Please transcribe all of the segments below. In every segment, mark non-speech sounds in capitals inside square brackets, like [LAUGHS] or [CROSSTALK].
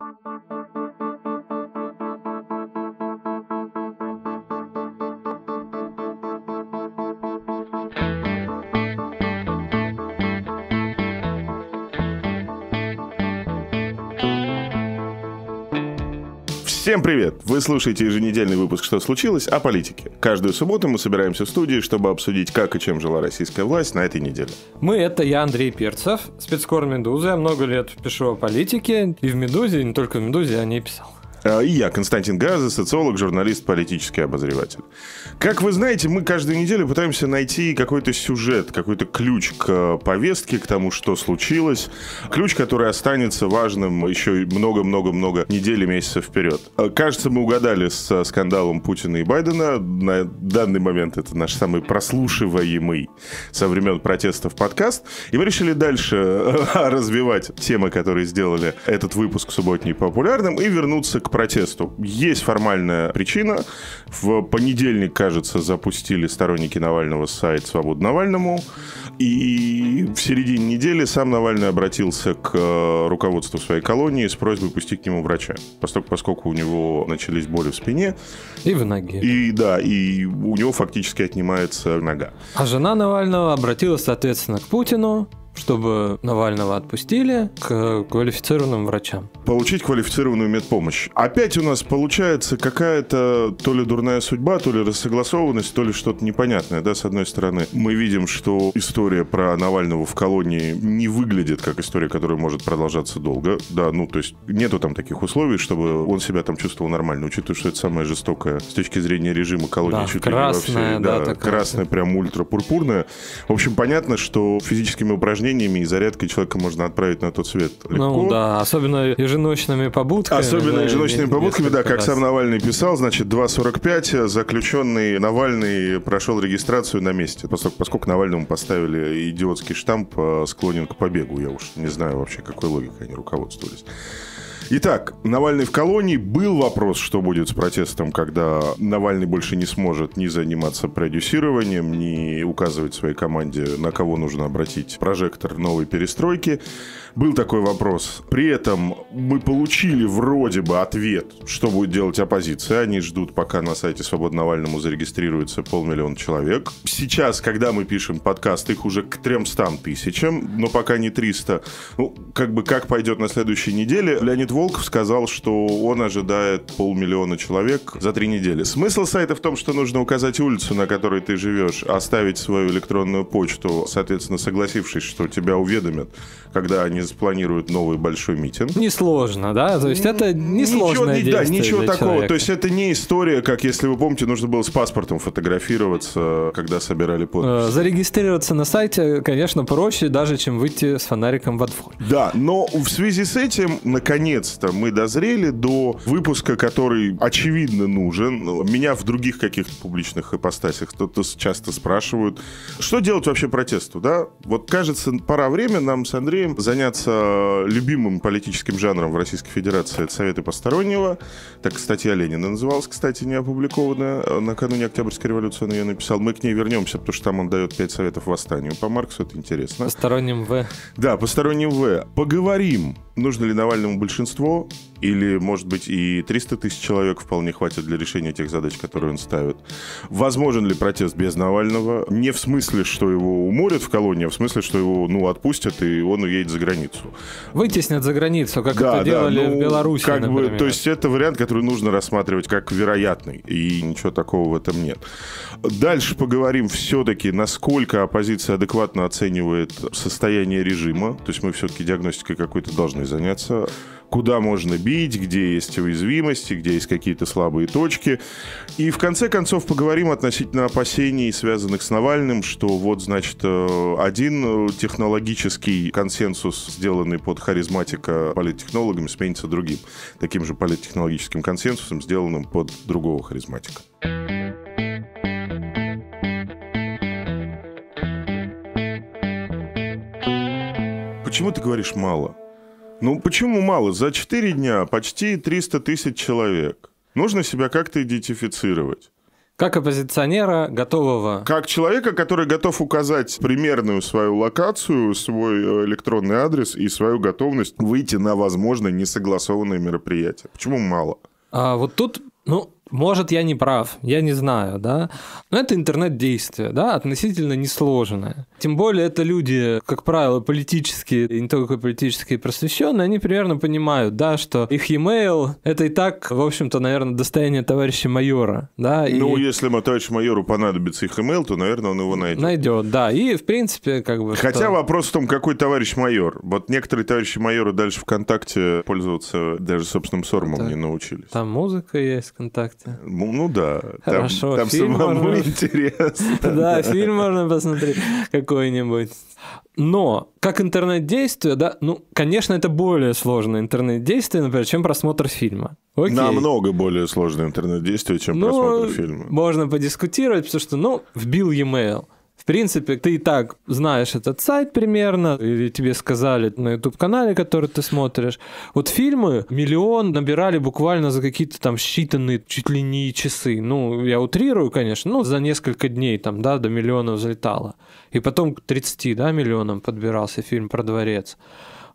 Thank you. Всем привет! Вы слушаете еженедельный выпуск «Что случилось?» о политике. Каждую субботу мы собираемся в студии, чтобы обсудить, как и чем жила российская власть на этой неделе. Мы — это я, Андрей Перцев, спецкор «Медузы». Я много лет пишу о политике, и в «Медузе», и не только в «Медузе», я не писал. А, и я, Константин Газа, социолог, журналист, политический обозреватель. Как вы знаете, мы каждую неделю пытаемся найти какой-то сюжет, какой-то ключ к повестке, к тому, что случилось. Ключ, который останется важным еще много-много-много недель и месяцев вперед. А, кажется, мы угадали с скандалом Путина и Байдена. На данный момент это наш самый прослушиваемый со времен протестов подкаст. И мы решили дальше а, [LAUGHS] развивать темы, которые сделали этот выпуск субботний популярным, и вернуться к протесту. Есть формальная причина. В понедельник, кажется, запустили сторонники Навального сайт «Свобода Навальному». И в середине недели сам Навальный обратился к э, руководству своей колонии с просьбой пустить к нему врача, поскольку, поскольку у него начались боли в спине. И в ноге. И да, и у него фактически отнимается нога. А жена Навального обратилась, соответственно, к Путину чтобы Навального отпустили к квалифицированным врачам. Получить квалифицированную медпомощь. Опять у нас получается какая-то то ли дурная судьба, то ли рассогласованность, то ли что-то непонятное. Да, с одной стороны, мы видим, что история про Навального в колонии не выглядит как история, которая может продолжаться долго. Да, ну то есть нету там таких условий, чтобы он себя там чувствовал нормально, учитывая, что это самое жестокое с точки зрения режима колонии, да, чуть красная, ли не во всей, да, да красная, прям ультра-пурпурная. В общем, понятно, что физическими упражнениями размышлениями и зарядкой человека можно отправить на тот свет ну легко. Ну да, особенно еженочными побудками. Особенно да, еженочными побудками, да, как раз. сам Навальный писал, значит, 2.45 заключенный Навальный прошел регистрацию на месте, поскольку, поскольку Навальному поставили идиотский штамп, э, склонен к побегу, я уж не знаю вообще, какой логикой они руководствовались. Итак, Навальный в колонии. Был вопрос, что будет с протестом, когда Навальный больше не сможет ни заниматься продюсированием, ни указывать своей команде, на кого нужно обратить прожектор новой перестройки. Был такой вопрос. При этом мы получили вроде бы ответ, что будет делать оппозиция. Они ждут, пока на сайте Свобод Навальному зарегистрируется полмиллиона человек. Сейчас, когда мы пишем подкаст, их уже к 300 тысячам, но пока не 300. Ну, как бы как пойдет на следующей неделе. Леонид Волков сказал, что он ожидает полмиллиона человек за три недели. Смысл сайта в том, что нужно указать улицу, на которой ты живешь, оставить свою электронную почту, соответственно, согласившись, что тебя уведомят, когда они запланируют новый большой митинг. Несложно, да? То есть это несложное ничего, Да, ничего такого. Человека. То есть это не история, как, если вы помните, нужно было с паспортом фотографироваться, когда собирали подпись. Э, зарегистрироваться на сайте, конечно, проще даже, чем выйти с фонариком во двор. Да, но в связи с этим, наконец, наконец-то мы дозрели до выпуска, который, очевидно, нужен. Меня в других каких-то публичных ипостасях кто-то часто спрашивают, что делать вообще протесту, да? Вот, кажется, пора время нам с Андреем заняться любимым политическим жанром в Российской Федерации. Это Советы Постороннего. Так статья Ленина называлась, кстати, не опубликованная. Накануне Октябрьской революции он ее написал. Мы к ней вернемся, потому что там он дает пять советов восстанию. По Марксу это интересно. Посторонним В. Да, посторонним В. Поговорим, нужно ли Навальному большинству большинство, или, может быть, и 300 тысяч человек вполне хватит для решения тех задач, которые он ставит. Возможен ли протест без Навального? Не в смысле, что его уморят в колонии, а в смысле, что его ну, отпустят, и он уедет за границу. Вытеснят за границу, как да, это делали да, ну, в Беларуси, как бы, То есть это вариант, который нужно рассматривать как вероятный, и ничего такого в этом нет. Дальше поговорим все-таки, насколько оппозиция адекватно оценивает состояние режима. То есть мы все-таки диагностикой какой-то должны заняться куда можно бить, где есть уязвимости, где есть какие-то слабые точки. И в конце концов поговорим относительно опасений, связанных с Навальным, что вот, значит, э, один э, технологический консенсус, сделанный под харизматика политтехнологами, сменится другим. Таким же политтехнологическим консенсусом, сделанным под другого харизматика. Почему ты говоришь мало? Ну почему мало? За 4 дня почти 300 тысяч человек. Нужно себя как-то идентифицировать. Как оппозиционера, готового... Как человека, который готов указать примерную свою локацию, свой э, электронный адрес и свою готовность выйти на, возможно, несогласованные мероприятия. Почему мало? А вот тут, ну, может, я не прав, я не знаю, да. Но это интернет-действие, да, относительно несложное. Тем более это люди, как правило, политические, и не только политические просвещенные, они примерно понимают, да, что их e-mail — это и так, в общем-то, наверное, достояние товарища майора, да. И... Ну, если товарищу майору понадобится их e-mail, то, наверное, он его найдет. Найдет, да. И, в принципе, как бы... Хотя что... вопрос в том, какой товарищ майор. Вот некоторые товарищи майора дальше ВКонтакте пользоваться даже собственным сормом так. не научились. Там музыка есть ВКонтакте как Ну, ну да. Хорошо. Там, там фильм самому можно... [LAUGHS] интересно. Да, фильм можно посмотреть какой-нибудь. Но как интернет-действие, да, ну, конечно, это более сложное интернет-действие, например, чем просмотр фильма. Окей. Намного более сложное интернет-действие, чем ну, просмотр фильма. Можно подискутировать, потому что, ну, вбил e-mail – в принципе, ты и так знаешь этот сайт примерно, или тебе сказали на YouTube-канале, который ты смотришь. Вот фильмы миллион набирали буквально за какие-то там считанные чуть ли не часы. Ну, я утрирую, конечно, ну, за несколько дней там, да, до миллиона взлетало. И потом к 30, да, миллионам подбирался фильм про дворец.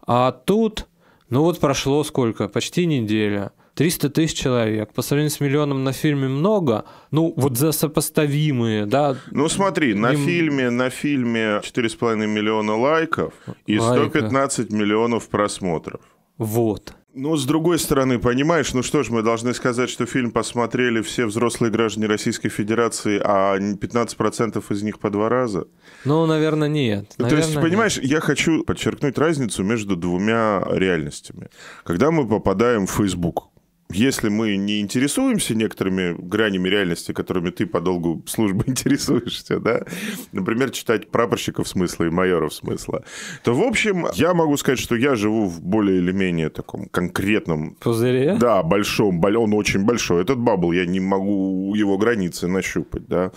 А тут, ну вот прошло сколько, почти неделя. 300 тысяч человек. По сравнению с миллионом на фильме много. Ну, вот за сопоставимые, да. Ну, смотри, им... на фильме, на фильме 4,5 миллиона лайков и 115 Лайка. миллионов просмотров. Вот. Ну, с другой стороны, понимаешь, ну что ж, мы должны сказать, что фильм посмотрели все взрослые граждане Российской Федерации, а 15% из них по два раза. Ну, наверное, нет. Наверное, То есть, понимаешь, нет. я хочу подчеркнуть разницу между двумя реальностями. Когда мы попадаем в Facebook, если мы не интересуемся некоторыми гранями реальности, которыми ты по долгу службы [LAUGHS] интересуешься, да, например, читать прапорщиков смысла и майоров смысла, то, в общем, я могу сказать, что я живу в более или менее таком конкретном... Пузыре? Да, большом, он очень большой. Этот бабл, я не могу его границы нащупать, да.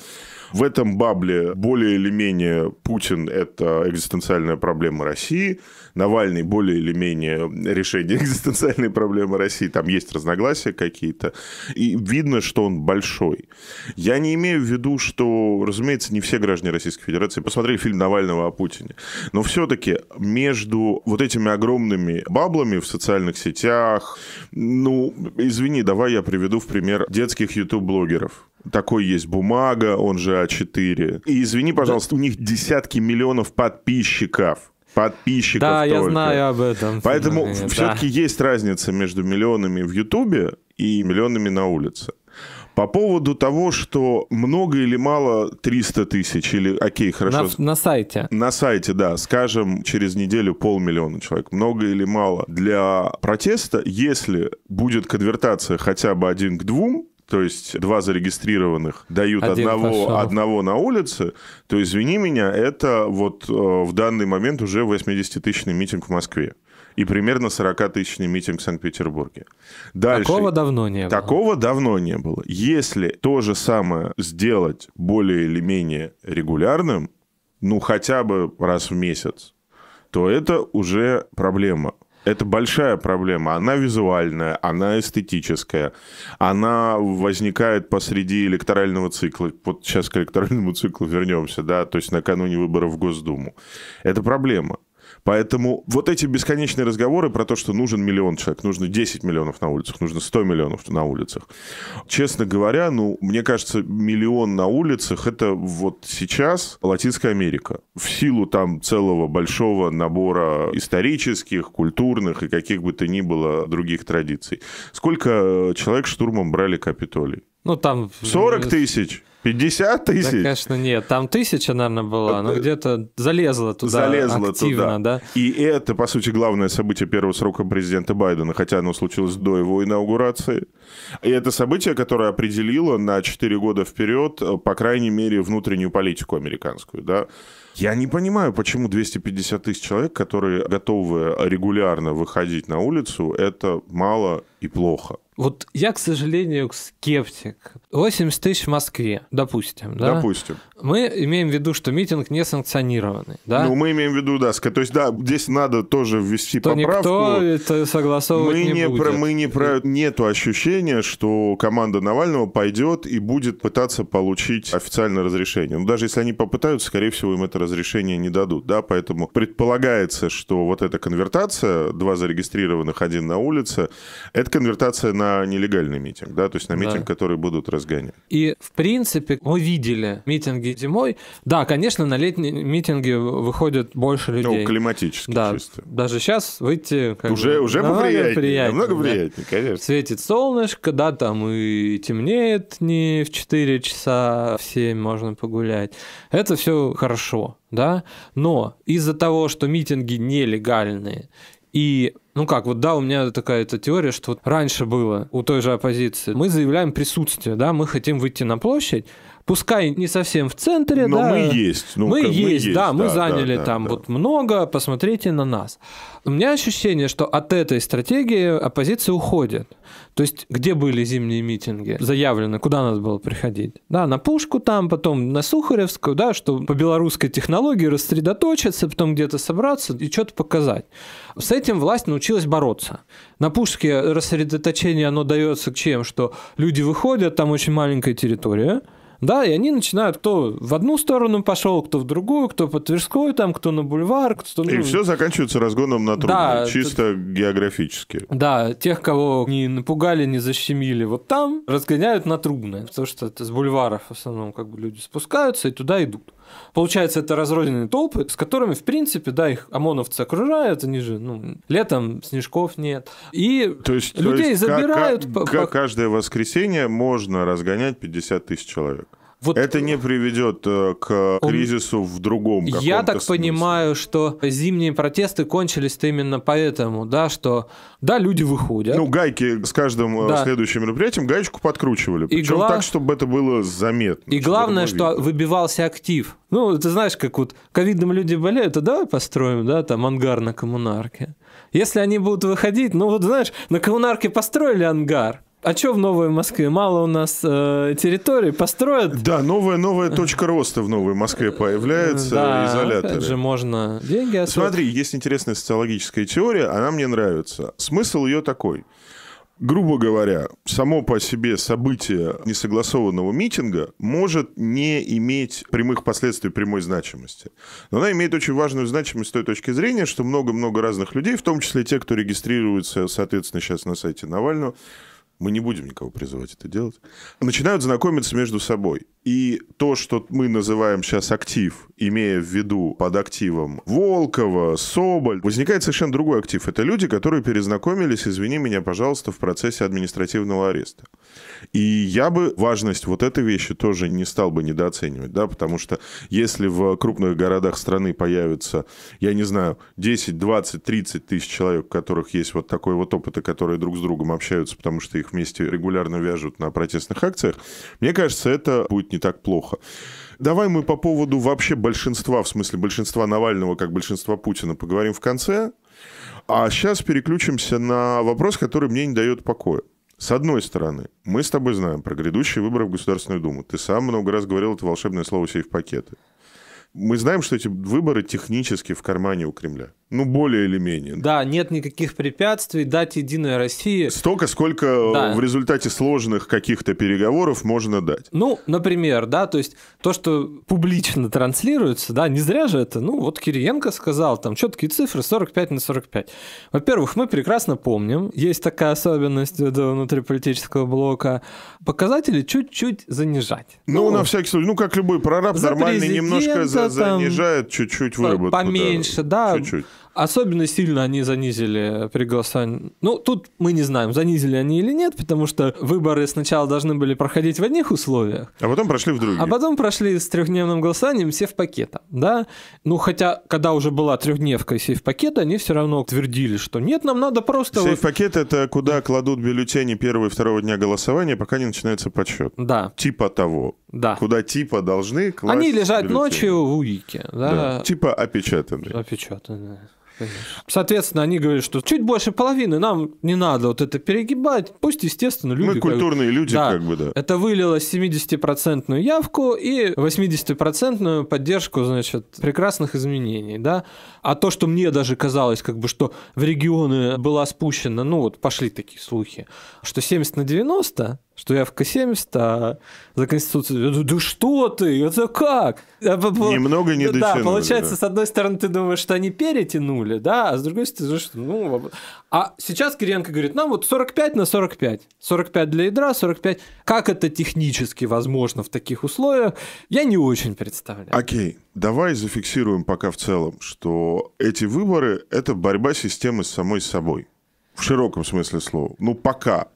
В этом бабле более или менее Путин – это экзистенциальная проблема России, Навальный – более или менее решение [LAUGHS] экзистенциальной проблемы России, там есть разногласия какие-то, и видно, что он большой. Я не имею в виду, что, разумеется, не все граждане Российской Федерации посмотрели фильм Навального о Путине, но все-таки между вот этими огромными баблами в социальных сетях, ну, извини, давай я приведу в пример детских YouTube-блогеров такой есть бумага, он же А4. И извини, пожалуйста, да. у них десятки миллионов подписчиков подписчиков. Да, только. я знаю об этом. Поэтому да. все-таки есть разница между миллионами в Ютубе и миллионами на улице. По поводу того, что много или мало 300 тысяч, или, окей, хорошо. На, на сайте. На сайте, да. Скажем, через неделю полмиллиона человек. Много или мало для протеста, если будет конвертация хотя бы один к двум, то есть два зарегистрированных дают Один одного, пошел. одного на улице, то, извини меня, это вот э, в данный момент уже 80-тысячный митинг в Москве и примерно 40-тысячный митинг в Санкт-Петербурге. Дальше, такого давно не было. Такого давно не было. Если то же самое сделать более или менее регулярным, ну хотя бы раз в месяц, то это уже проблема. Это большая проблема. Она визуальная, она эстетическая. Она возникает посреди электорального цикла. Вот сейчас к электоральному циклу вернемся, да, то есть накануне выборов в Госдуму. Это проблема. Поэтому вот эти бесконечные разговоры про то, что нужен миллион человек, нужно 10 миллионов на улицах, нужно 100 миллионов на улицах. Честно говоря, ну, мне кажется, миллион на улицах – это вот сейчас Латинская Америка. В силу там целого большого набора исторических, культурных и каких бы то ни было других традиций. Сколько человек штурмом брали Капитолий? Ну, там... 40 тысяч. 50 тысяч? Да, конечно, нет. Там тысяча, наверное, была, но э, где-то залезла туда залезла активно, туда. да. И это, по сути, главное событие первого срока президента Байдена, хотя оно случилось до его инаугурации. И это событие, которое определило на 4 года вперед, э, по крайней мере, внутреннюю политику американскую, да. Я не понимаю, почему 250 тысяч человек, которые готовы регулярно выходить на улицу, это мало и плохо. Вот я, к сожалению, скептик. 80 тысяч в Москве, допустим. Да? Допустим. Мы имеем в виду, что митинг не санкционированный, да? Ну, мы имеем в виду, да, то есть, да, здесь надо тоже ввести то поправку. никто это согласовывать мы не, не будет. Про, мы не про... Нету ощущения, что команда Навального пойдет и будет пытаться получить официальное разрешение. Ну, даже если они попытаются, скорее всего, им это разрешение не дадут, да, поэтому предполагается, что вот эта конвертация, два зарегистрированных, один на улице, это конвертация на нелегальный митинг, да, то есть на митинг, да. который будут разгонять. И, в принципе, мы видели митинги митинги зимой. Да, конечно, на летние митинги выходит больше ну, людей. Ну, климатически да, чисто. Даже сейчас выйти... Как уже бы, уже намного поприятнее, приятнее, намного да. конечно. Светит солнышко, да, там и темнеет не в 4 часа, в 7 можно погулять. Это все хорошо, да, но из-за того, что митинги нелегальные, и ну как, вот да, у меня такая эта теория, что вот раньше было у той же оппозиции. Мы заявляем присутствие, да, мы хотим выйти на площадь, пускай не совсем в центре, но да, мы есть, ну, мы, мы есть, есть, да, мы да, заняли да, там да. вот много, посмотрите на нас. У меня ощущение, что от этой стратегии оппозиция уходит. То есть где были зимние митинги заявлено, куда надо было приходить? Да, на Пушку там, потом на Сухаревскую, да, что по белорусской технологии рассредоточиться, потом где-то собраться и что-то показать. С этим власть научилась научилась бороться. На Пушке рассредоточение оно дается к чем? Что люди выходят, там очень маленькая территория, да, и они начинают, кто в одну сторону пошел, кто в другую, кто по Тверской, там, кто на бульвар, кто... И все заканчивается разгоном на трубы, да, чисто тут... географически. Да, тех, кого не напугали, не защемили, вот там разгоняют на трубные, потому что это с бульваров в основном как бы люди спускаются и туда идут. Получается, это разрозненные толпы, с которыми, в принципе, да, их ОМОНовцы окружают, они же, ну, летом снежков нет. И то есть, людей то есть, забирают. К- к- по... каждое воскресенье можно разгонять 50 тысяч человек. Вот... Это не приведет э, к кризису Он... в другом Я так смысле. понимаю, что зимние протесты кончились-то именно поэтому, да, что да, люди выходят. Ну, гайки с каждым э, да. следующим мероприятием гаечку подкручивали. Причем гла... так, чтобы это было заметно. И главное, что выбивался актив. Ну, ты знаешь, как вот ковидным люди болеют, а давай построим, да, там ангар на коммунарке. Если они будут выходить, ну вот знаешь, на коммунарке построили ангар, а что в Новой Москве? Мало у нас э, территории, построят. Да, новая новая точка роста в Новой Москве появляется, да, изоляторы. Опять же можно деньги особо... Смотри, есть интересная социологическая теория, она мне нравится. Смысл ее такой. Грубо говоря, само по себе событие несогласованного митинга может не иметь прямых последствий прямой значимости. Но она имеет очень важную значимость с той точки зрения, что много-много разных людей, в том числе те, кто регистрируется, соответственно, сейчас на сайте Навального, мы не будем никого призывать это делать. Начинают знакомиться между собой. И то, что мы называем сейчас актив, имея в виду под активом Волкова, Соболь, возникает совершенно другой актив. Это люди, которые перезнакомились, извини меня, пожалуйста, в процессе административного ареста. И я бы важность вот этой вещи тоже не стал бы недооценивать, да, потому что если в крупных городах страны появится, я не знаю, 10, 20, 30 тысяч человек, у которых есть вот такой вот опыт, и которые друг с другом общаются, потому что их вместе регулярно вяжут на протестных акциях, мне кажется, это будет не не так плохо. Давай мы по поводу вообще большинства, в смысле большинства Навального, как большинства Путина, поговорим в конце. А сейчас переключимся на вопрос, который мне не дает покоя. С одной стороны, мы с тобой знаем про грядущие выборы в Государственную Думу. Ты сам много раз говорил это волшебное слово «сейф-пакеты». Мы знаем, что эти выборы технически в кармане у Кремля. Ну, более или менее. Да, нет никаких препятствий, дать единой России. Столько, сколько э, да. в результате сложных каких-то переговоров можно дать. Ну, например, да, то есть то, что публично транслируется, да, не зря же это, ну, вот Кириенко сказал, там четкие цифры 45 на 45. Во-первых, мы прекрасно помним, есть такая особенность этого внутриполитического блока, показатели чуть-чуть занижать. Ну, ну, на всякий случай, ну, как любой прораб, нормальный немножко там, занижает чуть-чуть выработку. Поменьше, да. да чуть-чуть. Особенно сильно они занизили при голосовании. Ну, тут мы не знаем, занизили они или нет, потому что выборы сначала должны были проходить в одних условиях. А потом прошли в других. А потом прошли с трехдневным голосованием все в пакета, да? Ну, хотя, когда уже была трехдневка и сейф пакета, они все равно твердили, что нет, нам надо просто... Сейф пакет вот... это куда кладут бюллетени первого и второго дня голосования, пока не начинается подсчет. Да. Типа того. Да. Куда типа должны класть Они лежат бюллетени. ночью в УИКе, да? да. Типа опечатанные. Опечатанные. Конечно. Соответственно, они говорят, что чуть больше половины нам не надо вот это перегибать. Пусть, естественно, люди... Мы культурные как... люди, да. как бы, да. Это вылилось 70 явку и 80 поддержку, значит, прекрасных изменений, да. А то, что мне даже казалось, как бы, что в регионы была спущена, ну вот пошли такие слухи, что 70 на 90, что я в К-70, а за Конституцию, да, да что ты, это как? Немного не дотянули. Да, получается, да. с одной стороны, ты думаешь, что они перетянули, да, а с другой стороны, что, ну... А сейчас Кириенко говорит, нам вот 45 на 45. 45 для ядра, 45... Как это технически возможно в таких условиях, я не очень представляю. Окей, давай зафиксируем пока в целом, что эти выборы – это борьба системы с самой собой. В широком смысле слова. Ну, пока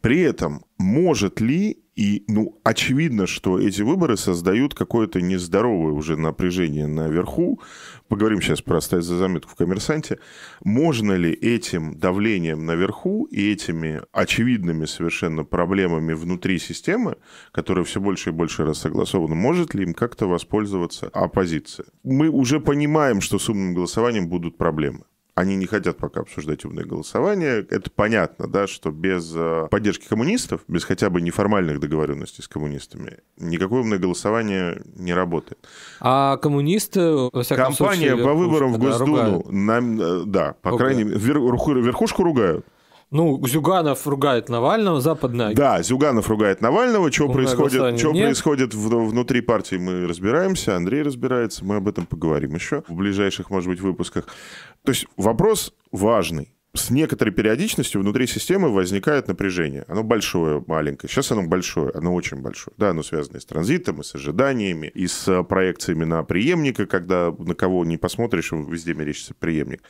при этом, может ли и, ну, очевидно, что эти выборы создают какое-то нездоровое уже напряжение наверху. Поговорим сейчас про «Оставить за заметку» в «Коммерсанте». Можно ли этим давлением наверху и этими очевидными совершенно проблемами внутри системы, которая все больше и больше раз может ли им как-то воспользоваться оппозиция? Мы уже понимаем, что с умным голосованием будут проблемы они не хотят пока обсуждать умное голосование. Это понятно, да, что без э, поддержки коммунистов, без хотя бы неформальных договоренностей с коммунистами, никакое умное голосование не работает. А коммунисты, во всяком Компания случае, по выборам в Госдуму, да, нам, э, да по О, крайней мере, верхушку ругают. Ну, Зюганов ругает Навального, западная. Да, Зюганов ругает Навального. Что происходит, что происходит в, внутри партии, мы разбираемся. Андрей разбирается. Мы об этом поговорим еще в ближайших, может быть, выпусках. То есть вопрос важный с некоторой периодичностью внутри системы возникает напряжение. Оно большое, маленькое. Сейчас оно большое, оно очень большое. Да, оно связано и с транзитом, и с ожиданиями, и с а, проекциями на преемника, когда на кого не посмотришь, везде мерещится преемник.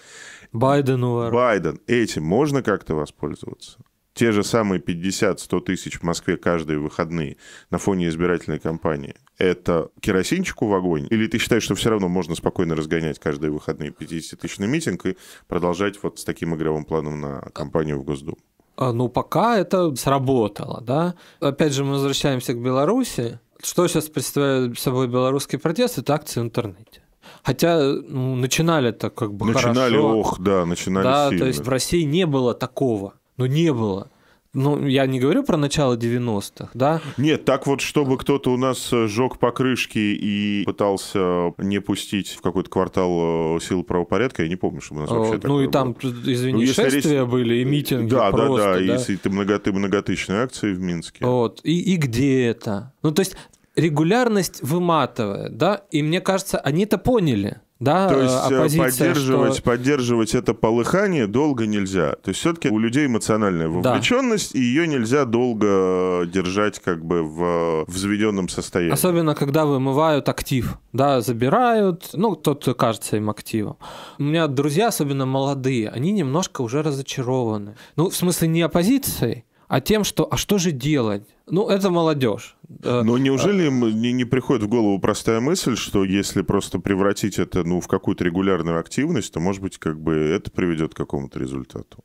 Байден, а, Байден. Этим можно как-то воспользоваться те же самые 50-100 тысяч в Москве каждые выходные на фоне избирательной кампании, это керосинчику в огонь? Или ты считаешь, что все равно можно спокойно разгонять каждые выходные 50-тысячный митинг и продолжать вот с таким игровым планом на кампанию в Госдуму? А, ну, пока это сработало, да. Опять же, мы возвращаемся к Беларуси. Что сейчас представляет собой белорусский протест? Это акции в интернете. Хотя ну, начинали это как бы начинали, хорошо. Начинали, ох, да, начинали Да, сильно. то есть в России не было такого но ну, не было. Ну, я не говорю про начало 90-х, да? Нет, так вот, чтобы кто-то у нас э, жег покрышки и пытался не пустить в какой-то квартал э, силы правопорядка, я не помню, чтобы у нас э, вообще такое Ну, и там, извини, ну, шествия речь... были, и митинги да, просто, да, да, да, если это многоты, многотысячные акции в Минске. Вот, и, и где это? Ну, то есть регулярность выматывает, да? И мне кажется, они это поняли да, То э, есть э, оппозиция, поддерживать, что... поддерживать это полыхание долго нельзя. То есть все-таки у людей эмоциональная вовлеченность, да. и ее нельзя долго держать как бы в взведенном состоянии. Особенно, когда вымывают актив, да, забирают, ну, тот, кажется им активом. У меня друзья, особенно молодые, они немножко уже разочарованы. Ну, в смысле не оппозицией, а тем, что а что же делать? Ну, это молодежь. Но неужели не, не приходит в голову простая мысль, что если просто превратить это ну, в какую-то регулярную активность, то, может быть, как бы это приведет к какому-то результату?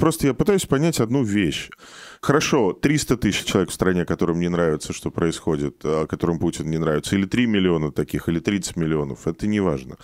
просто я пытаюсь понять одну вещь. Хорошо, 300 тысяч человек в стране, которым не нравится, что происходит, а, которым Путин не нравится, или 3 миллиона таких, или 30 миллионов, это не важно.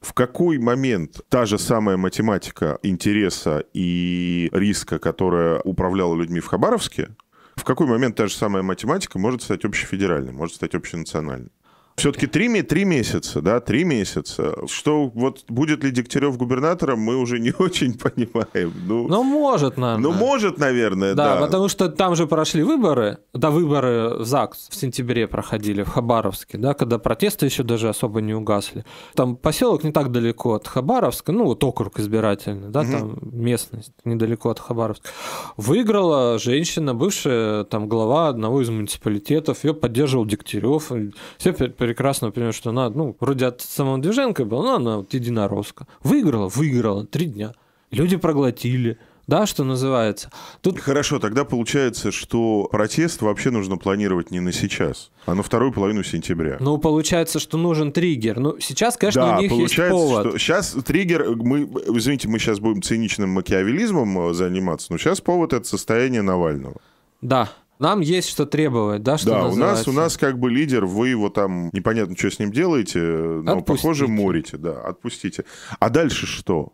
В какой момент та же самая математика интереса и риска, которая управляла людьми в Хабаровске, в какой момент та же самая математика может стать общефедеральной, может стать общенациональной? Все-таки три, три месяца, да, три месяца. Что, вот будет ли Дегтярев губернатором, мы уже не [LAUGHS] очень понимаем. Ну, ну может, наверное. Ну, может, наверное, да, да. потому что там же прошли выборы, да, выборы в ЗАГС в сентябре проходили в Хабаровске, да, когда протесты еще даже особо не угасли. Там поселок не так далеко от Хабаровска, ну, вот округ избирательный, да, угу. там местность недалеко от Хабаровска. Выиграла женщина, бывшая там глава одного из муниципалитетов, ее поддерживал Дегтярев, все прекрасно понимает, что она, ну, вроде от самого Движенко была, но она вот единоросска. Выиграла, выиграла, три дня. Люди проглотили, да, что называется. Тут... Хорошо, тогда получается, что протест вообще нужно планировать не на сейчас, а на вторую половину сентября. Ну, получается, что нужен триггер. Ну, сейчас, конечно, да, у них получается, есть повод. Что... Сейчас триггер, мы, извините, мы сейчас будем циничным макиавелизмом э, заниматься, но сейчас повод — это состояние Навального. Да. Нам есть что требовать, да, что Да, у нас, у нас как бы лидер, вы его там непонятно, что с ним делаете, но, отпустите. похоже, морите, да, отпустите. А дальше что?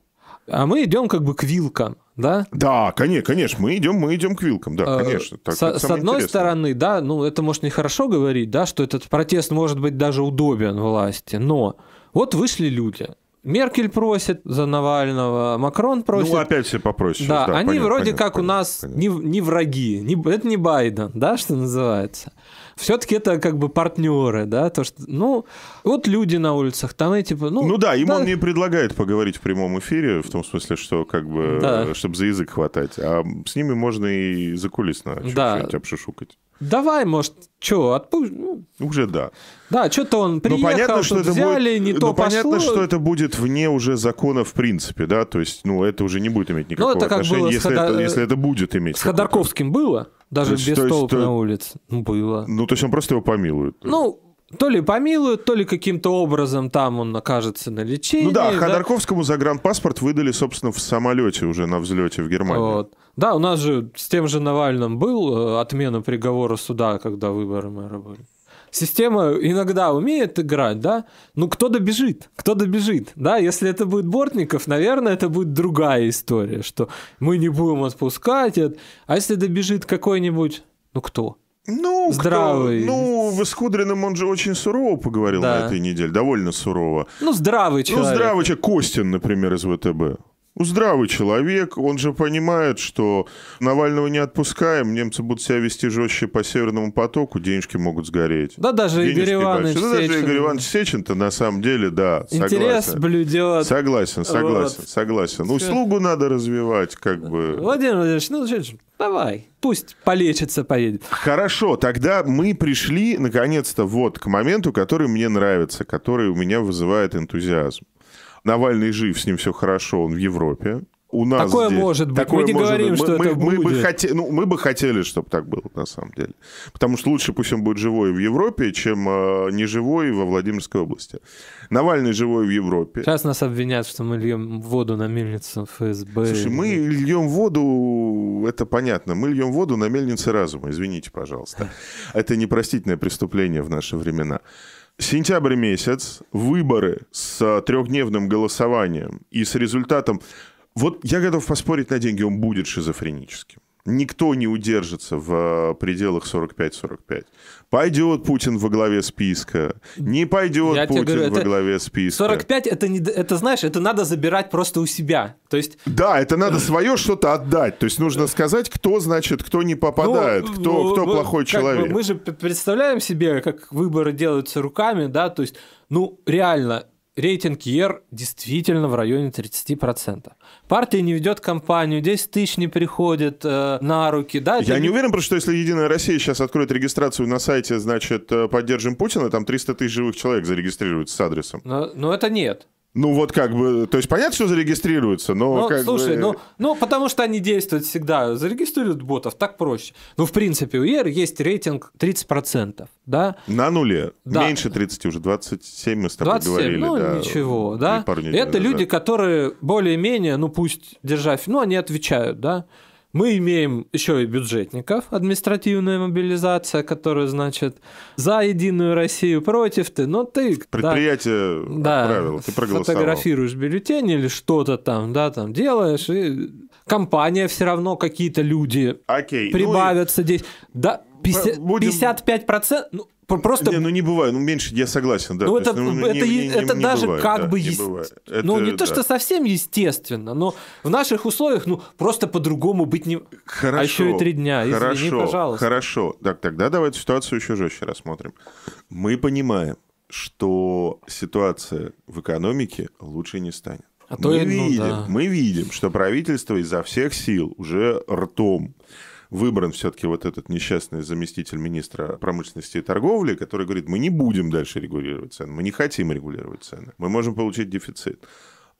А мы идем как бы к вилкам, да? Да, конечно, конечно, мы идем, мы идем к вилкам, да, э, конечно. Так, с, с одной интересное. стороны, да, ну это может нехорошо говорить, да, что этот протест может быть даже удобен власти, но вот вышли люди, Меркель просит за Навального, Макрон ну, просит. Ну, опять все попроще. Да, да они понятно, вроде понятно, как понятно, у нас не, не враги, не, это не Байден, да, что называется. Все-таки это как бы партнеры, да, то что, ну, вот люди на улицах, там эти, типа, ну... Ну да, им да. он не предлагает поговорить в прямом эфире, в том смысле, что как бы, да. чтобы за язык хватать, а с ними можно и закулисно да. что-нибудь обшушукать. Давай, может, что, отпусть? Ну, уже да. Да, что-то он ну, приехал, но понятно, что это взяли, будет, не но ну, понятно, пошло. что это будет вне уже закона в принципе, да, то есть, ну, это уже не будет иметь никакого ну, это как было если, Ходор... это, если это будет иметь. С Ходорковским было, даже то есть, без то есть, то... на улице, было. Ну, то есть он просто его помилует. Ну, то ли помилуют, то ли каким-то образом там он окажется на лечении. Ну да, Ходорковскому да? Ходорковскому загранпаспорт выдали, собственно, в самолете уже на взлете в Германию. Вот. Да, у нас же с тем же Навальным был э, отмена приговора суда, когда выборы мэра были. Система иногда умеет играть, да? Ну, кто добежит? Кто добежит? Да, если это будет Бортников, наверное, это будет другая история, что мы не будем отпускать. А если добежит какой-нибудь, ну кто? Ну, здравый. Кто, ну, в Кудриным он же очень сурово поговорил да. на этой неделе, довольно сурово. Ну, здравый ну, человек. Ну, здравый человек, Костин, например, из ВТБ. Ну, здравый человек, он же понимает, что Навального не отпускаем, немцы будут себя вести жестче по Северному потоку, денежки могут сгореть. Да даже денежки Игорь Иванович большие. Да даже Игорь Иванович Сечин-то на самом деле, да, Интерес согласен. блюдет. Согласен, согласен, вот. согласен. Ну, услугу надо развивать, как бы. Владимир Владимирович, ну, давай, пусть полечится, поедет. Хорошо, тогда мы пришли, наконец-то, вот к моменту, который мне нравится, который у меня вызывает энтузиазм. Навальный жив, с ним все хорошо, он в Европе. У нас такое здесь, может быть. Такое мы не говорим, быть. что мы, это мы, будет. Мы бы, хоте, ну, мы бы хотели, чтобы так было, на самом деле. Потому что лучше пусть он будет живой в Европе, чем э, неживой во Владимирской области. Навальный живой в Европе. Сейчас нас обвинят, что мы льем воду на мельницу ФСБ. Слушай, мы льем воду, это понятно, мы льем воду на мельнице разума, извините, пожалуйста. Это непростительное преступление в наши времена. Сентябрь месяц, выборы с а, трехдневным голосованием и с результатом... Вот я готов поспорить на деньги, он будет шизофреническим никто не удержится в э, пределах 45-45. Пойдет Путин во главе списка, не пойдет Я Путин говорю, во главе списка. 45 это не, это знаешь, это надо забирать просто у себя, то есть. Да, это надо [CLEARS THROAT] свое что-то отдать, то есть нужно сказать, кто значит, кто не попадает, ну, кто кто ну, плохой человек. Бы, мы же представляем себе, как выборы делаются руками, да, то есть, ну реально рейтинг ЕР действительно в районе 30%. Партия не ведет кампанию, 10 тысяч не приходит э, на руки. Да, Я не... уверен, просто что если «Единая Россия» сейчас откроет регистрацию на сайте, значит, э, поддержим Путина, там 300 тысяч живых человек зарегистрируются с адресом. Но, но это нет. Ну вот как бы, то есть понятно, что зарегистрируются, но... Ну, как слушай, бы... ну, ну потому что они действуют всегда, зарегистрируют ботов, так проще. Ну, в принципе, у ER есть рейтинг 30%, да? На нуле, да. меньше 30 уже, 27 мы с тобой 27, говорили. ну да, ничего, да? Это делали, люди, да. которые более-менее, ну пусть держав, ну они отвечают, да? Мы имеем еще и бюджетников, административная мобилизация, которая, значит, за единую Россию против ты, но ну, ты... Предприятие да, отправило, да, ты проголосовал. Фотографируешь бюллетень или что-то там, да, там делаешь, и компания все равно какие-то люди Окей, прибавятся ну и... здесь. Да, 50, Будем... 55%... Ну, просто... Не, ну не бывает, ну меньше, я согласен, да. Ну это, есть, ну, это, не, не, это не, даже бывает, как да, бы... Не е... Ну, это, ну не то, что совсем естественно, но в наших условиях, ну просто по-другому быть не... А хорошо. А еще и три дня, извини, хорошо, пожалуйста. Хорошо, так, тогда давайте ситуацию еще жестче рассмотрим. Мы понимаем, что ситуация в экономике лучше не станет. А мы, то, ну видим, ну, да. мы видим, что правительство изо всех сил уже ртом выбран все-таки вот этот несчастный заместитель министра промышленности и торговли, который говорит, мы не будем дальше регулировать цены, мы не хотим регулировать цены, мы можем получить дефицит.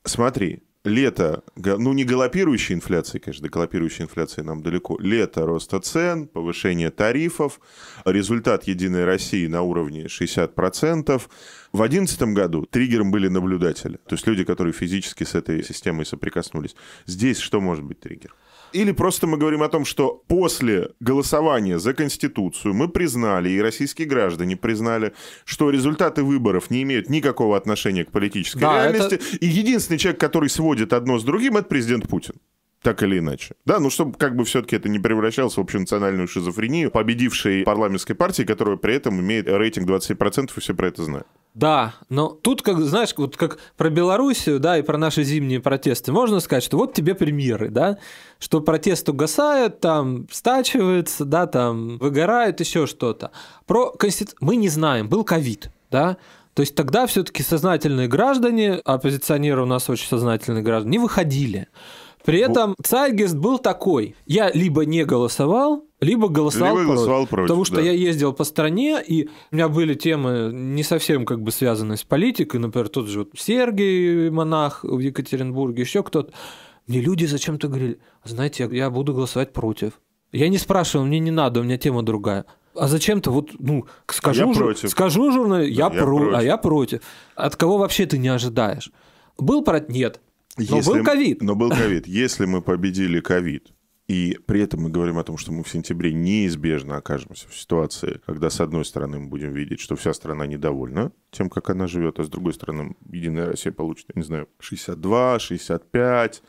Смотри, лето, ну не галопирующей инфляции, конечно, до галопирующей инфляции нам далеко, лето роста цен, повышение тарифов, результат «Единой России» на уровне 60%. В 2011 году триггером были наблюдатели, то есть люди, которые физически с этой системой соприкоснулись. Здесь что может быть триггером? Или просто мы говорим о том, что после голосования за Конституцию мы признали, и российские граждане признали, что результаты выборов не имеют никакого отношения к политической да, реальности. Это... И единственный человек, который сводит одно с другим, это президент Путин так или иначе. Да, ну чтобы как бы все-таки это не превращалось в общенациональную шизофрению победившей парламентской партии, которая при этом имеет рейтинг 27%, и все про это знают. Да, но тут, как знаешь, вот как про Белоруссию, да, и про наши зимние протесты, можно сказать, что вот тебе примеры, да, что протест угасает, там стачивается, да, там выгорает, еще что-то. Про конститу... мы не знаем, был ковид, да, то есть тогда все-таки сознательные граждане, оппозиционеры у нас очень сознательные граждане, не выходили. При этом Цайгест был такой. Я либо не голосовал, либо голосовал, либо против, голосовал против. Потому что да. я ездил по стране, и у меня были темы не совсем как бы связанные с политикой. Например, тот же вот Сергей Монах в Екатеринбурге, еще кто-то. Мне люди зачем-то говорили, знаете, я буду голосовать против. Я не спрашивал, мне не надо, у меня тема другая. А зачем-то вот, ну, а скажу, я жур... скажу журнал, я, я про... А против. а я против. От кого вообще ты не ожидаешь? Был против? Нет. Но если, был ковид. Но был [LAUGHS] ковид. Если мы победили ковид, и при этом мы говорим о том, что мы в сентябре неизбежно окажемся в ситуации, когда, с одной стороны, мы будем видеть, что вся страна недовольна тем, как она живет, а с другой стороны, Единая Россия получит, я не знаю, 62, 65,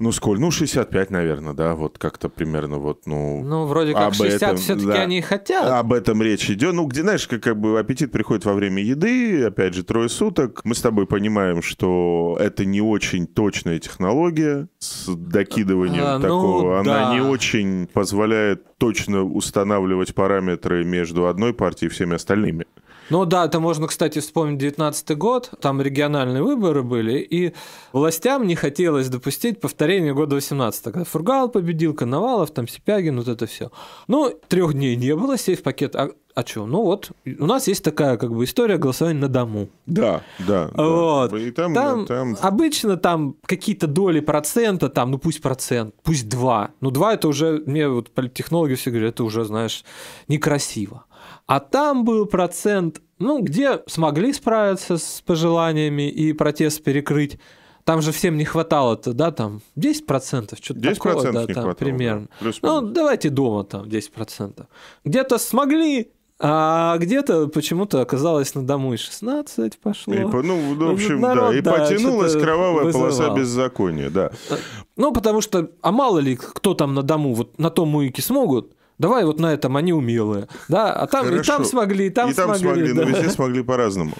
ну, сколь, Ну, 65, наверное, да, вот как-то примерно вот, ну... Ну, вроде как 60 все-таки да, они хотят. Об этом речь идет. Ну, где, знаешь, как, как бы аппетит приходит во время еды, опять же, трое суток. Мы с тобой понимаем, что это не очень точная технология с докидыванием а, ну такого. Ну, Она да. не очень позволяет точно устанавливать параметры между одной партией и всеми остальными. Ну да, это можно, кстати, вспомнить 19 год, там региональные выборы были, и властям не хотелось допустить повторения года 18 когда Фургал победил, Коновалов, там Сипягин, вот это все. Ну, трех дней не было, сейф-пакет а о а чем? Ну вот, у нас есть такая как бы история голосования на дому. Да, да. Вот. И там, там, там... Обычно там какие-то доли процента, там, ну пусть процент, пусть два. Ну два это уже, мне вот политтехнологи все говорят, это уже, знаешь, некрасиво. А там был процент, ну, где смогли справиться с пожеланиями и протест перекрыть. Там же всем не хватало-то, да, там 10%, что-то такое, да, там хватало, примерно. Да. Плюс, ну, минус. давайте дома там 10%. Где-то смогли, а где-то почему-то оказалось на дому и 16 пошло. И, ну, в ну, общем, Народ, да, и да, потянулась кровавая вызывал. полоса беззакония, да. Э, ну, потому что, а мало ли, кто там на дому, вот на том муике смогут, Давай вот на этом они умелые. Да, а там и там смогли, и там и смогли. И там смогли, да. но везде смогли по-разному.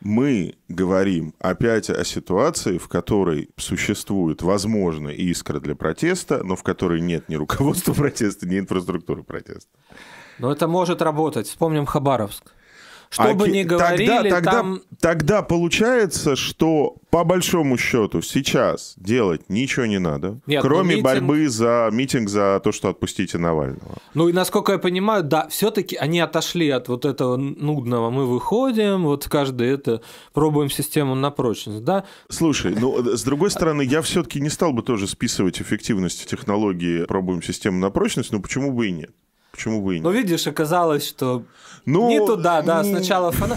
Мы говорим опять о ситуации, в которой существует, возможно, искра для протеста, но в которой нет ни руководства [LAUGHS] протеста, ни инфраструктуры протеста. Но это может работать. Вспомним Хабаровск. Что бы ни говорили, тогда, тогда, там... Тогда получается, что по большому счету сейчас делать ничего не надо, Нет, ну, кроме митинг... борьбы за митинг, за то, что отпустите Навального. Ну и насколько я понимаю, да, все-таки они отошли от вот этого нудного. Мы выходим, вот каждый это пробуем систему на прочность, да? Слушай, ну с другой стороны, я все-таки не стал бы тоже списывать эффективность технологии пробуем систему на прочность, но ну, почему бы и нет? Почему бы и ну, нет? Ну, видишь, оказалось, что ну, не туда, да, ну... сначала фанат.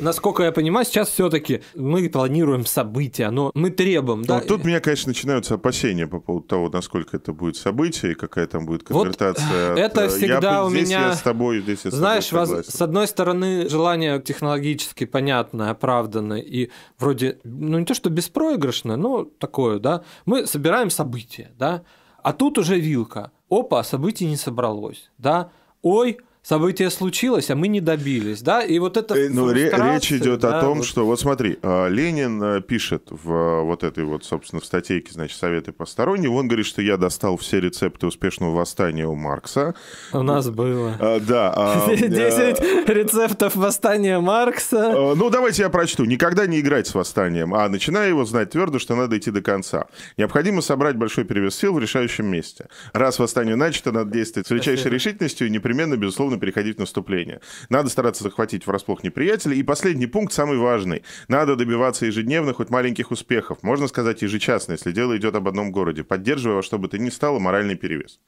Насколько я понимаю, сейчас все-таки мы планируем события, но мы требуем, да. Вот ну, тут меня, конечно, начинаются опасения по поводу того, насколько это будет событие какая там будет конвертация. Вот [LAUGHS] от... Это э, всегда я, у здесь меня. Я с тобой, здесь я с Знаешь, тобой согласен. с одной стороны, желание технологически понятное, оправданное и вроде, ну не то что беспроигрышное, но такое, да. Мы собираем события, да. А тут уже вилка – Опа, а событий не собралось. Да? Ой, событие случилось, а мы не добились, да? И вот это. Э, ну, речь идет да, о том, вот... что вот смотри, а, Ленин э, пишет в э, вот этой вот, собственно, в статейке, значит, советы посторонние. Он говорит, что я достал все рецепты успешного восстания у Маркса. У нас было. А, да. А, [LAUGHS] Десять рецептов восстания Маркса. Ну, давайте я прочту. Никогда не играть с восстанием, а начиная его знать твердо, что надо идти до конца. Необходимо собрать большой перевес сил в решающем месте. Раз восстание начато, надо действовать с величайшей решительностью и непременно, безусловно, нужно переходить в наступление. Надо стараться захватить врасплох неприятеля. И последний пункт, самый важный. Надо добиваться ежедневных хоть маленьких успехов. Можно сказать ежечасно, если дело идет об одном городе, поддерживая во что бы то ни стало моральный перевес.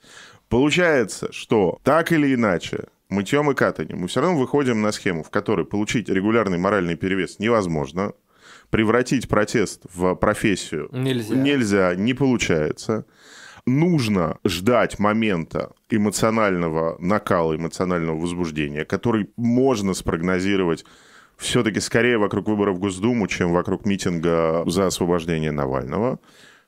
Получается, что так или иначе, мытьем и катанием мы все равно выходим на схему, в которой получить регулярный моральный перевес невозможно, превратить протест в профессию нельзя, нельзя не получается – нужно ждать момента эмоционального накала, эмоционального возбуждения, который можно спрогнозировать все-таки скорее вокруг выборов в Госдуму, чем вокруг митинга за освобождение Навального.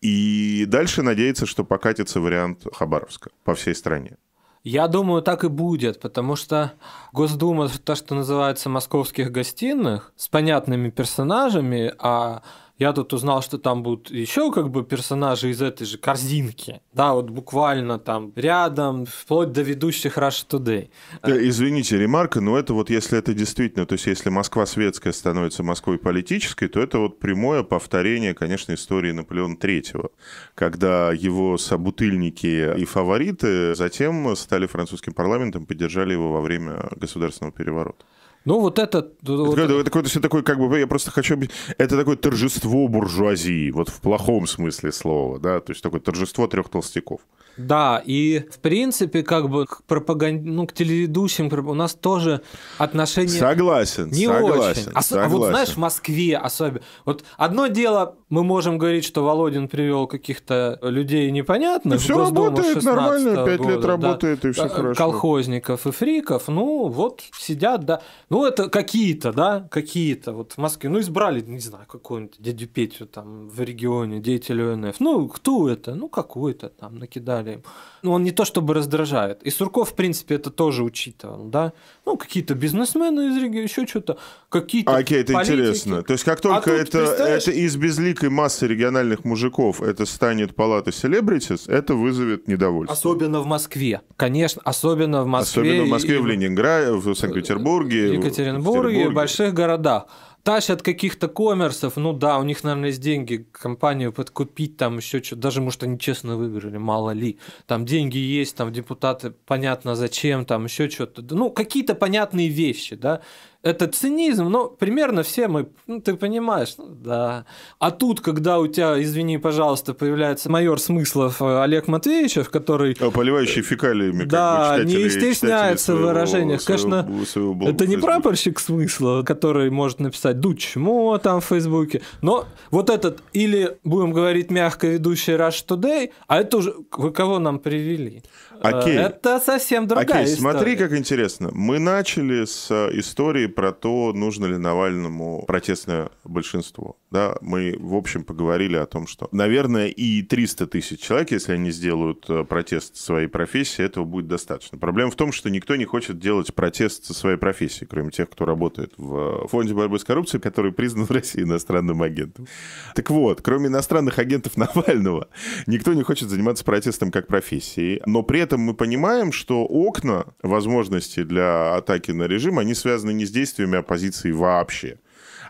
И дальше надеяться, что покатится вариант Хабаровска по всей стране. Я думаю, так и будет, потому что Госдума, то, что называется московских гостиных, с понятными персонажами, а я тут узнал, что там будут еще как бы персонажи из этой же корзинки. Да, вот буквально там рядом, вплоть до ведущих Russia Today. Да, э, извините, ремарка, но это вот если это действительно, то есть если Москва светская становится Москвой политической, то это вот прямое повторение, конечно, истории Наполеона третьего, когда его собутыльники и фавориты затем стали французским парламентом, поддержали его во время государственного переворота. Ну, вот это... Это, вот... Такое, такое, все такое, как бы, я просто хочу... Это такое торжество буржуазии, вот в плохом смысле слова, да, то есть такое торжество трех толстяков. Да, и в принципе, как бы к пропаганд... ну, к телеведущим у нас тоже отношение. Согласен, не согласен, очень. Ос... согласен. А вот знаешь, в Москве особенно... Вот одно дело, мы можем говорить, что Володин привел каких-то людей непонятных. И ну, все работает нормально, пять лет работает, да, и все э, хорошо. Колхозников и фриков, ну, вот сидят, да. Ну, это какие-то, да, какие-то. Вот в Москве, ну, избрали, не знаю, какого-нибудь дядю Петю там в регионе, деятелю НФ. Ну, кто это? Ну, какой-то там накидали. Ну, он не то чтобы раздражает. И Сурков, в принципе, это тоже учитывал, да ну, какие-то бизнесмены из региона, еще что-то, какие-то Окей, okay, это политики. интересно. То есть, как а только а это, тут, это из безликой массы региональных мужиков это станет палата селебритис, это вызовет недовольство. Особенно в Москве, конечно, особенно в Москве. Особенно в Москве, и... в Ленинграде, в Санкт-Петербурге, в Екатеринбурге, в, в больших городах тащат каких-то коммерсов, ну да, у них, наверное, есть деньги компанию подкупить, там еще что-то, даже, может, они честно выиграли, мало ли, там деньги есть, там депутаты, понятно, зачем, там еще что-то, ну, какие-то понятные вещи, да, это цинизм, но примерно все мы, ну, ты понимаешь, ну, да. А тут, когда у тебя, извини, пожалуйста, появляется майор Смыслов э, Олег Матвеевичев, который... поливающий фекалиями, Да, как бы, не стесняется в выражениях. Конечно, своего, своего блога это не прапорщик Смысла, который может написать «Ду чмо» там в Фейсбуке, но вот этот, или, будем говорить мягко, ведущий Rush Today, а это уже... Вы кого нам привели? Э, Окей. Это совсем другая Окей, история. смотри, как интересно. Мы начали с э, истории про то, нужно ли Навальному протестное большинство да, мы, в общем, поговорили о том, что, наверное, и 300 тысяч человек, если они сделают э, протест своей профессии, этого будет достаточно. Проблема в том, что никто не хочет делать протест со своей профессии, кроме тех, кто работает в э, Фонде борьбы с коррупцией, который признан в России иностранным агентом. Так вот, кроме иностранных агентов [LAUGHS] Навального, никто не хочет заниматься протестом как профессией, но при этом мы понимаем, что окна возможности для атаки на режим, они связаны не с действиями оппозиции вообще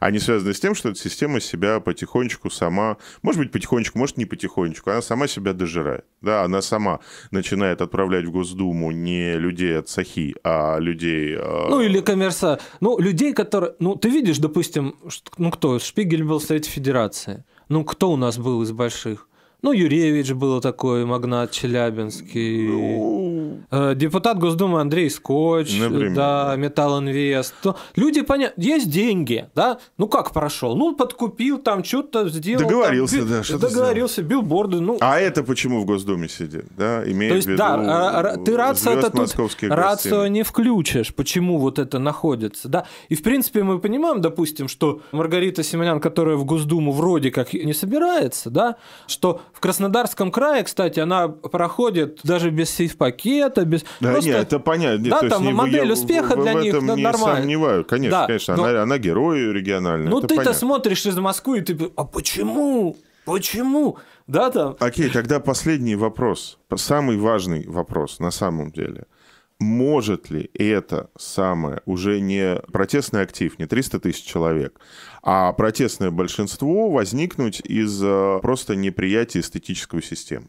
они связаны с тем, что эта система себя потихонечку сама, может быть, потихонечку, может, не потихонечку, она сама себя дожирает. Да, она сама начинает отправлять в Госдуму не людей от Сахи, а людей... А, ну, или коммерса... Ну, людей, которые... Ну, ты видишь, допустим, ну, кто? Шпигель был в Совете Федерации. Ну, кто у нас был из больших? Ну, Юревич был такой магнат челябинский. Ну. Э, депутат Госдумы Андрей Скотч, Например. да, Металл Инвест. Ну, люди, понят, есть деньги, да? Ну, как прошел? Ну, подкупил, там что-то сделал. Договорился, там, да. Что договорился, сделал. билборды. Ну... А это почему в Госдуме сидит, да? Имеет То есть, в виду, да, ты рацию это тут, рацию не включишь, почему вот это находится, да? И, в принципе, мы понимаем, допустим, что Маргарита Семенян, которая в Госдуму вроде как не собирается, да, что в Краснодарском крае, кстати, она проходит даже без сейф-пакета, без... Да, Просто... нет, это понятно. Да, там не, модель я, успеха в, для в них этом не нормально. конечно, да, конечно, но... она, она герой региональный. Ну, ты-то смотришь из Москвы, и ты, а почему? Почему? Да, там... Окей, тогда последний вопрос, самый важный вопрос на самом деле – может ли это самое, уже не протестный актив, не 300 тысяч человек, а протестное большинство возникнуть из э, просто неприятия эстетической системы?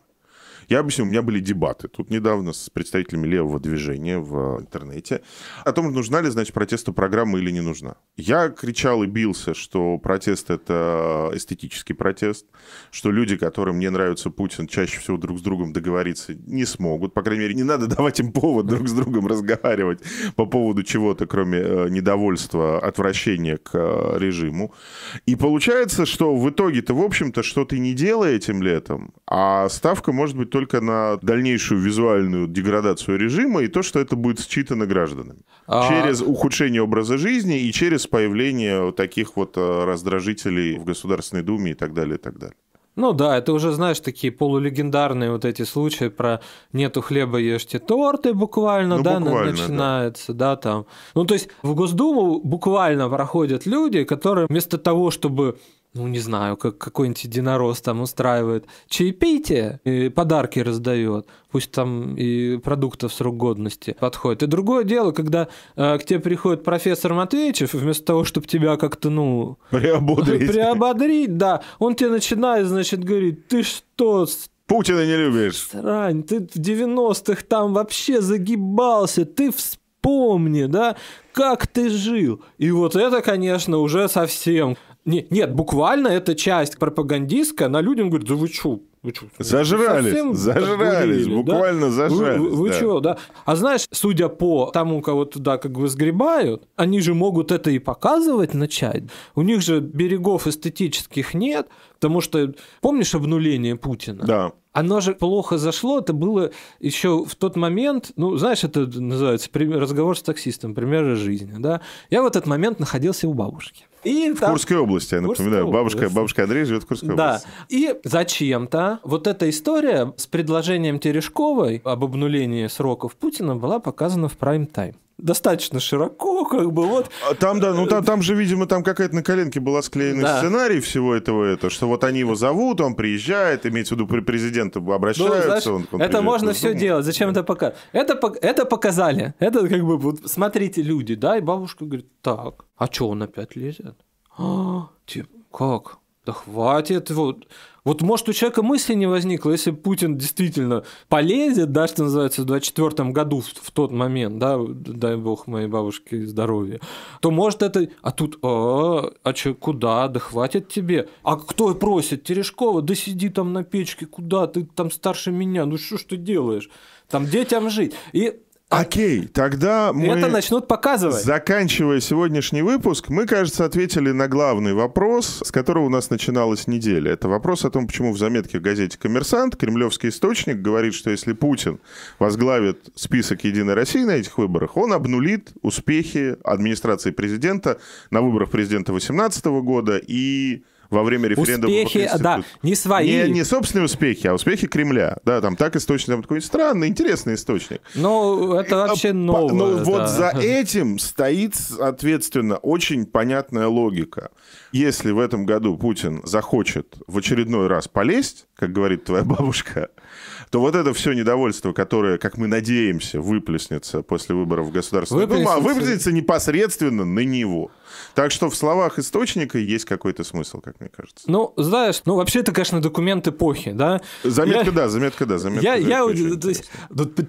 Я объясню, у меня были дебаты тут недавно с представителями левого движения в э, интернете о том, нужна ли, значит, протесту программа или не нужна. Я кричал и бился, что протест — это эстетический протест, что люди, которым не нравится Путин, чаще всего друг с другом договориться не смогут. По крайней мере, не надо [LAUGHS] давать им повод друг с другом разговаривать по поводу чего-то, кроме э, недовольства, отвращения к э, режиму. И получается, что в итоге-то, в общем-то, что ты не делай этим летом, а ставка может быть только на дальнейшую визуальную деградацию режима и то, что это будет считано гражданами. А... Через ухудшение образа жизни и через появление таких вот э, раздражителей в Государственной Думе и так далее, и так далее. Ну да, это уже, знаешь, такие полулегендарные вот эти случаи про нету хлеба, ешьте торты буквально, ну, да, буквально, начинается, да. да, там. Ну то есть в Госдуму буквально проходят люди, которые вместо того, чтобы ну, не знаю, как какой-нибудь единорос там устраивает чаепитие и подарки раздает, пусть там и продуктов срок годности подходит. И другое дело, когда э, к тебе приходит профессор Матвеевичев, вместо того, чтобы тебя как-то, ну... Приободрить. [LAUGHS] Приободрить, да. Он тебе начинает, значит, говорить, ты что, Путина не любишь. Срань, ты в 90-х там вообще загибался, ты вспомни, да, как ты жил. И вот это, конечно, уже совсем нет, нет, буквально эта часть пропагандистская, она людям говорит, да вы чё, вы чё, зажрались, зажрались, бурили, буквально да? зажрались. Вы, вы да. чё, да? А знаешь, судя по тому, кого туда как бы сгребают, они же могут это и показывать начать. У них же берегов эстетических нет, Потому что, помнишь обнуление Путина? Да. Оно же плохо зашло, это было еще в тот момент, ну, знаешь, это называется разговор с таксистом, примеры жизни, да. Я в этот момент находился у бабушки. И в там... Курской области, я напоминаю. Курской бабушка, бабушка Андрей живет в Курской да. области. И зачем-то вот эта история с предложением Терешковой об обнулении сроков Путина была показана в прайм-тайм достаточно широко, как бы вот. А там, да, ну там, там же, видимо, там какая-то на коленке была склеенный да. сценарий всего этого, это, что вот они его зовут, он приезжает, имеется в виду при президенту обращаются. Ну, знаешь, он, он это можно все делать, зачем это пока? Это, это показали, это как бы, вот, смотрите, люди, да, и бабушка говорит, так, а что он опять лезет? А, типа, как? Да хватит, вот, вот может у человека мысли не возникло, если Путин действительно полезет, да, что называется, в 24 году в, в тот момент, да, дай бог моей бабушке здоровья, то может это, а тут, а, а че, куда, да хватит тебе, а кто просит, Терешкова, да сиди там на печке, куда, ты там старше меня, ну что ж ты делаешь, там детям жить. И Окей, тогда мы... Это начнут показывать. Заканчивая сегодняшний выпуск, мы, кажется, ответили на главный вопрос, с которого у нас начиналась неделя. Это вопрос о том, почему в заметке в газете «Коммерсант» кремлевский источник говорит, что если Путин возглавит список «Единой России» на этих выборах, он обнулит успехи администрации президента на выборах президента 2018 года и во время референдума. Успехи, да, не свои. Не, не собственные успехи, а успехи Кремля. Да, там так источник, там такой странный, интересный источник. Ну, это а, вообще а, новое. Но ну, да. вот за [LAUGHS] этим стоит, соответственно, очень понятная логика. Если в этом году Путин захочет в очередной раз полезть, как говорит твоя [LAUGHS] бабушка, то вот это все недовольство, которое, как мы надеемся, выплеснется после выборов в Государственную Думу, а выплеснется непосредственно на него. Так что в словах источника есть какой-то смысл, как мне кажется. Ну, знаешь, ну вообще это, конечно, документ эпохи, да? Заметка, я... да, заметка, да, заметка. Я, заметка, я, то есть,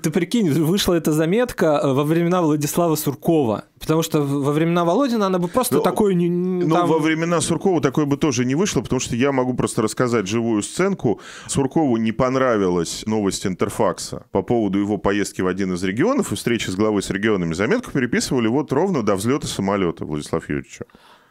ты прикинь, вышла эта заметка э, во времена Владислава Суркова. Потому что во времена Володина она бы просто но, ну, такое не... Ну, там... во времена Суркова такое бы тоже не вышло, потому что я могу просто рассказать живую сценку. Суркову не понравилась новость Интерфакса по поводу его поездки в один из регионов и встречи с главой с регионами. Заметку переписывали вот ровно до взлета самолета Владислава Юрьевича.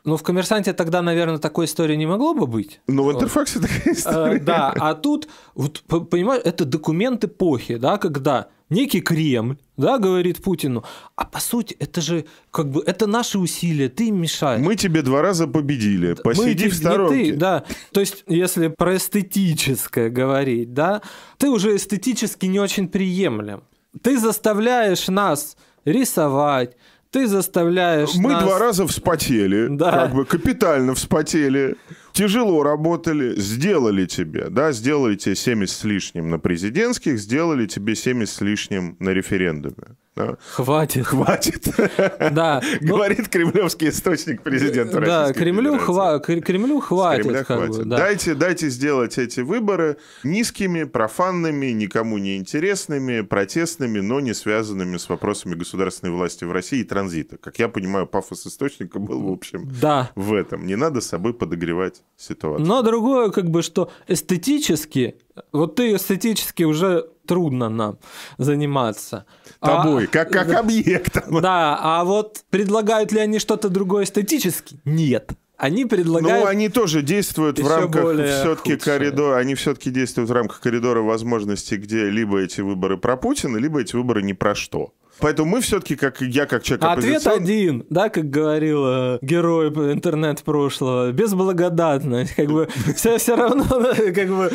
Ну, в «Коммерсанте» тогда, наверное, такой истории не могло бы быть. Ну, в «Интерфаксе» вот. такая э, история. А, да, а тут, вот, понимаешь, это документ эпохи, да, когда некий Кремль, да, говорит Путину, а по сути это же как бы это наши усилия, ты им мешаешь. Мы тебе два раза победили, посиди Мы, в сторонке. ты, да, то есть если про эстетическое говорить, да, ты уже эстетически не очень приемлем. Ты заставляешь нас рисовать, ты заставляешь Мы нас... два раза вспотели, да. как бы капитально вспотели тяжело работали, сделали тебе, да, сделали тебе 70 с лишним на президентских, сделали тебе 70 с лишним на референдуме. Да. Хватит. Хватит. [LAUGHS] Да. Ну Говорит кремлевский источник президента Да, Кремлю, хва... Кремлю хватит. Кремля хватит. Бы, да. дайте, дайте сделать эти выборы низкими, профанными, никому не интересными, протестными, но не связанными с вопросами государственной власти в России и транзита. Как я понимаю, пафос источника был, в общем, да. в этом. Не надо с собой подогревать ситуацию. Но другое, как бы, что эстетически, вот ты эстетически уже трудно нам заниматься. Тобой, а, как, как объектом. Да, а вот предлагают ли они что-то другое эстетически? Нет. Они предлагают... Ну, они тоже действуют в рамках все-таки коридора, они все-таки действуют в рамках коридора возможностей, где либо эти выборы про Путина, либо эти выборы не про что. Поэтому мы все-таки, как я как человек оппозицион... Ответ один, да, как говорил э, герой интернет прошлого, безблагодатность, как бы все, [LAUGHS] все равно, [LAUGHS] как бы...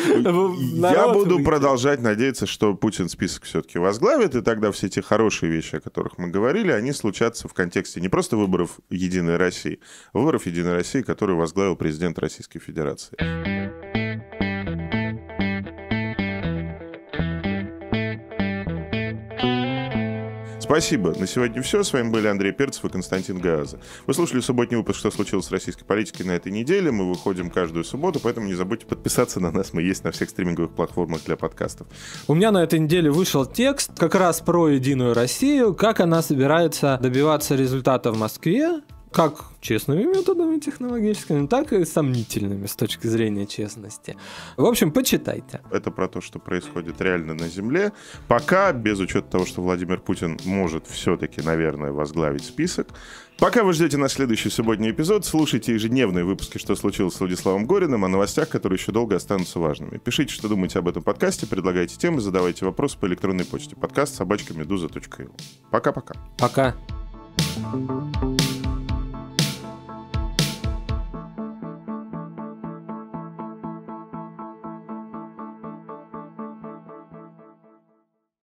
Я буду продолжать надеяться, что Путин список все-таки возглавит, и тогда все те хорошие вещи, о которых мы говорили, они случатся в контексте не просто выборов Единой России, выборов Единой России России, которую возглавил президент Российской Федерации. Спасибо. На сегодня все. С вами были Андрей Перцев и Константин Газа. Вы слушали субботний выпуск «Что случилось с российской политикой» на этой неделе. Мы выходим каждую субботу, поэтому не забудьте подписаться на нас. Мы есть на всех стриминговых платформах для подкастов. У меня на этой неделе вышел текст как раз про «Единую Россию», как она собирается добиваться результата в Москве, как честными методами технологическими, так и сомнительными с точки зрения честности. В общем, почитайте. Это про то, что происходит реально на Земле. Пока, без учета того, что Владимир Путин может все-таки, наверное, возглавить список, Пока вы ждете на следующий субботний эпизод, слушайте ежедневные выпуски «Что случилось с Владиславом Гориным» о новостях, которые еще долго останутся важными. Пишите, что думаете об этом подкасте, предлагайте темы, задавайте вопросы по электронной почте. Подкаст собачка Пока-пока. Пока. -пока. Пока.